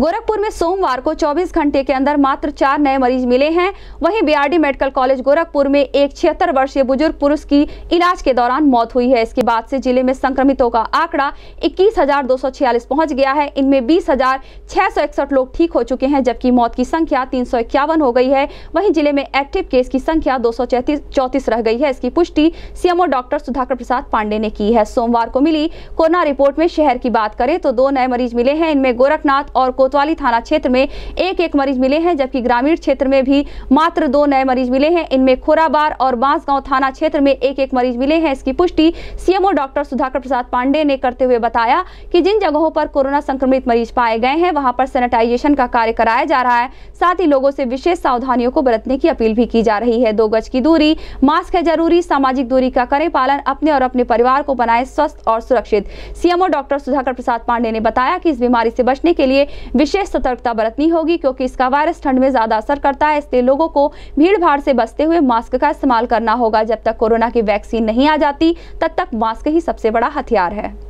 गोरखपुर में सोमवार को 24 घंटे के अंदर मात्र चार नए मरीज मिले हैं वहीं बीआरडी मेडिकल कॉलेज गोरखपुर में एक छिहत्तर वर्षीय बुजुर्ग पुरुष की इलाज के दौरान मौत हुई है इसके बाद से जिले में संक्रमितों का आंकड़ा इक्कीस पहुंच गया है इनमें बीस लोग ठीक हो चुके हैं जबकि मौत की संख्या तीन हो गई है वहीं जिले में एक्टिव केस की संख्या दो रह गई है इसकी पुष्टि सीएमओ डॉक्टर सुधाकर प्रसाद पांडे ने की है सोमवार को मिली कोरोना रिपोर्ट में शहर की बात करें तो दो नए मरीज मिले हैं इनमें गोरखनाथ और को कोतवाली थाना क्षेत्र में एक एक मरीज मिले हैं जबकि ग्रामीण क्षेत्र में भी मात्र दो नए मरीज मिले हैं इनमें खोराबार और बांसगांव थाना क्षेत्र में एक एक मरीज मिले हैं इसकी पुष्टि सीएमओ डॉक्टर सुधाकर प्रसाद पांडे ने करते हुए बताया कि जिन जगहों पर कोरोना संक्रमित मरीज पाए गए हैं वहां पर सैनिटाइजेशन का कार्य कराया जा रहा है साथ ही लोगों से विशेष सावधानियों को बरतने की अपील भी की जा रही है दो गज की दूरी मास्क है जरूरी सामाजिक दूरी का करें पालन अपने और अपने परिवार को बनाए स्वस्थ और सुरक्षित सीएमओ डॉक्टर सुधाकर प्रसाद पांडे ने बताया कि इस बीमारी से बचने के लिए विशेष सतर्कता बरतनी होगी क्योंकि इसका वायरस ठंड में ज्यादा असर करता है इसलिए लोगों को भीड़ भाड़ से बचते हुए मास्क का इस्तेमाल करना होगा जब तक कोरोना की वैक्सीन नहीं आ जाती तब तक मास्क ही सबसे बड़ा हथियार है